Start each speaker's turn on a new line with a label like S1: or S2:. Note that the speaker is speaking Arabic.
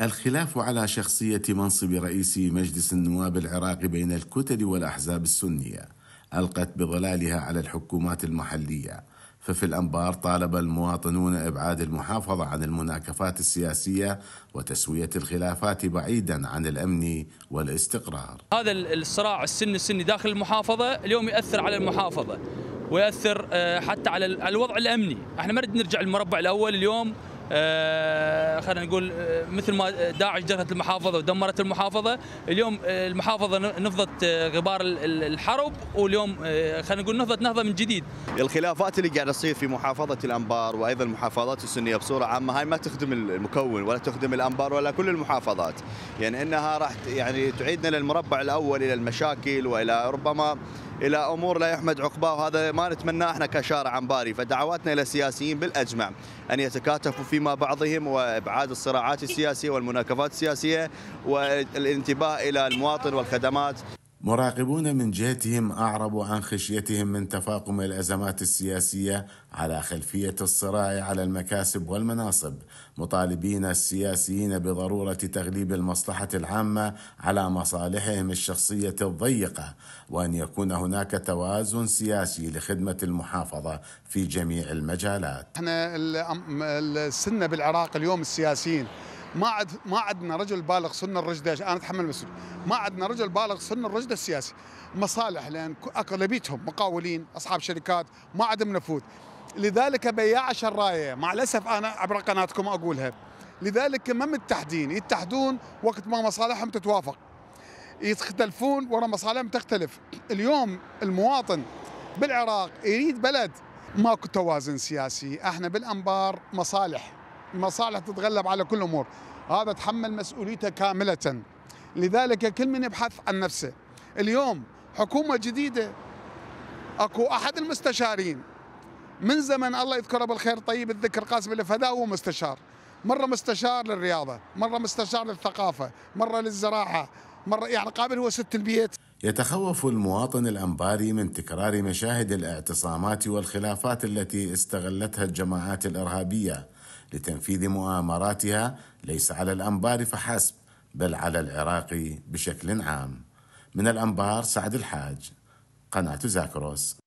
S1: الخلاف على شخصية منصب رئيس مجلس النواب العراقي بين الكتل والأحزاب السنية ألقت بظلالها على الحكومات المحلية ففي الأنبار طالب المواطنون إبعاد المحافظة عن المناكفات السياسية وتسوية الخلافات بعيدا عن الأمن والاستقرار
S2: هذا الصراع السن السني داخل المحافظة اليوم يأثر على المحافظة ويأثر آه، حتى على الوضع الأمني احنا ما نرجع للمربع الأول اليوم آه، خلينا نقول آه، مثل ما داعش جرحت المحافظه ودمرت المحافظه اليوم آه، المحافظه نفضت غبار الحرب واليوم خلينا نقول نفضت نهضه من جديد
S3: الخلافات اللي قاعده تصير في محافظه الانبار وايضا المحافظات السنيه بصوره عامه هاي ما تخدم المكون ولا تخدم الانبار ولا كل المحافظات يعني انها راح يعني تعيدنا للمربع الاول الى المشاكل والى ربما الى امور لا يحمد عقباه وهذا ما نتمناه احنا كشارع عنباري فدعواتنا الى السياسيين بالاجمع ان يتكاتفوا فيما بعضهم وابعاد الصراعات السياسيه والمناكفات السياسيه والانتباه الى المواطن والخدمات
S1: مراقبون من جهتهم أعربوا عن خشيتهم من تفاقم الأزمات السياسية على خلفية الصراع على المكاسب والمناصب مطالبين السياسيين بضرورة تغليب المصلحة العامة على مصالحهم الشخصية الضيقة وأن يكون هناك توازن سياسي لخدمة المحافظة في جميع المجالات
S4: احنا السنة بالعراق اليوم السياسيين ما عد ما عندنا رجل بالغ سن الرشد انا اتحمل المسؤوليه ما عندنا رجل بالغ سن الرشد السياسي مصالح لان اغلبيتهم مقاولين اصحاب شركات ما عندهم نفوذ لذلك بياع الشراية مع الاسف انا عبر قناتكم اقولها لذلك ما متحدين يتحدون وقت ما مصالحهم تتوافق يختلفون ورا مصالحهم تختلف اليوم المواطن بالعراق يريد بلد ماكو توازن سياسي احنا بالانبار مصالح مصالح تتغلب على كل امور هذا تحمل مسؤوليته كامله لذلك كل من يبحث عن نفسه اليوم حكومه جديده اكو احد المستشارين من زمن الله يذكره بالخير طيب الذكر قاسم الفهداء هو مستشار مره مستشار للرياضه مره مستشار للثقافه مره للزراعه مره يعني قابل هو ست البيت
S1: يتخوف المواطن الانباري من تكرار مشاهد الاعتصامات والخلافات التي استغلتها الجماعات الارهابيه لتنفيذ مؤامراتها ليس على الأنبار فحسب بل على العراق بشكل عام من الأنبار سعد الحاج قناة زاكروس